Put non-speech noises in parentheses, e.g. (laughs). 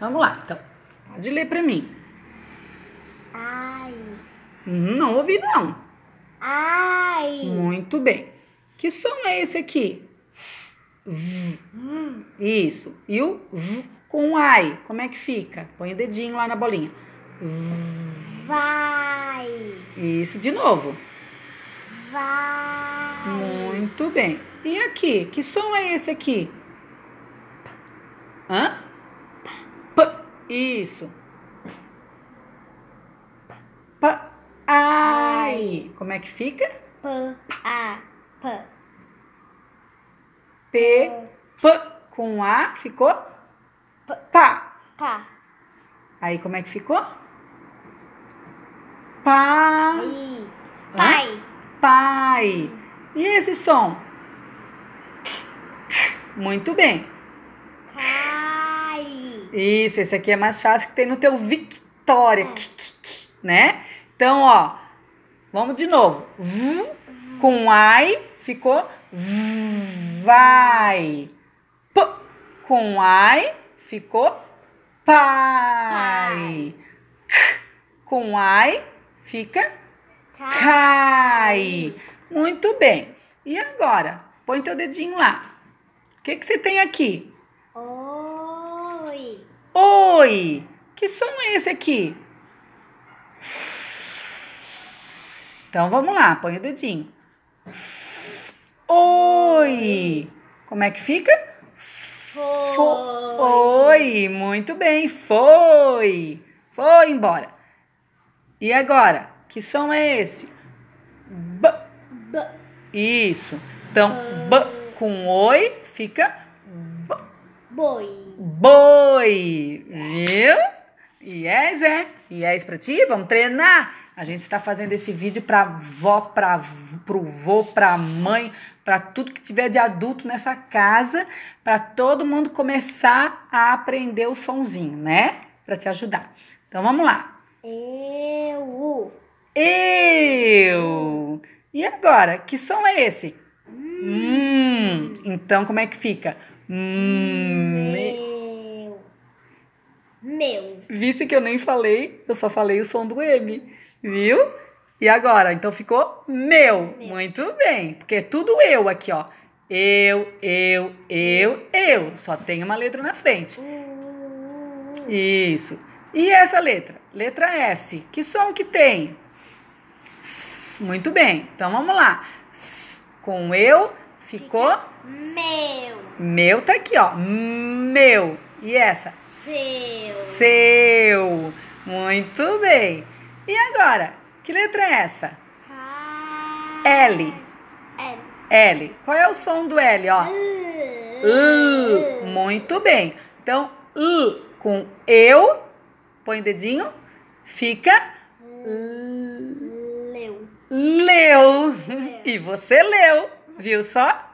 Vamos lá, então. Pode ler pra mim. Ai. Uhum, não ouvi, não. Ai. Muito bem. Que som é esse aqui? V. Isso. E o v com ai. Como é que fica? Põe o dedinho lá na bolinha. Vai. Isso de novo. Vai. Muito bem. E aqui? Que som é esse aqui? Hã? Isso. P, ai. Como é que fica? P, a, p. P, p. Com A ficou? P, pá. Pá. Aí como é que ficou? Pai. Pai. Pai. E esse som? Muito bem. Isso, esse aqui é mais fácil que tem no teu Victoria. Né? Então, ó, vamos de novo. V, com ai, ficou vai. P, com ai, ficou pai. K, com ai, fica cai. Muito bem. E agora? Põe teu dedinho lá. O que, que você tem aqui? Oh. Oi, que som é esse aqui? Então vamos lá, põe o dedinho. Oi. Como é que fica? Foi. Muito bem, foi. Foi embora. E agora? Que som é esse? b. Isso. Então, b com oi fica Boi. Boi. Viu? Yes, é. Yes pra ti? Vamos treinar? A gente está fazendo esse vídeo pra vó, pra, pro vô, pra mãe, para tudo que tiver de adulto nessa casa, para todo mundo começar a aprender o sonzinho, né? Para te ajudar. Então vamos lá. Eu. Eu. E agora, que som é esse? Hum. hum. Então como é que fica? Hum, meu. Meu. Visse que eu nem falei, eu só falei o som do M, viu? E agora? Então ficou meu. meu. Muito bem, porque é tudo eu aqui, ó. Eu, eu, eu, eu. Só tem uma letra na frente. Isso. E essa letra? Letra S. Que som que tem? Muito bem. Então vamos lá. Com eu, Ficou? meu. Meu tá aqui, ó. Meu. E essa? Seu. Seu. Muito bem. E agora? Que letra é essa? L. L. L. Qual é o som do L, ó? L. Muito bem. Então, L com eu, põe o dedinho, fica L. Leu. Leu. (laughs) E você leu. Viu só?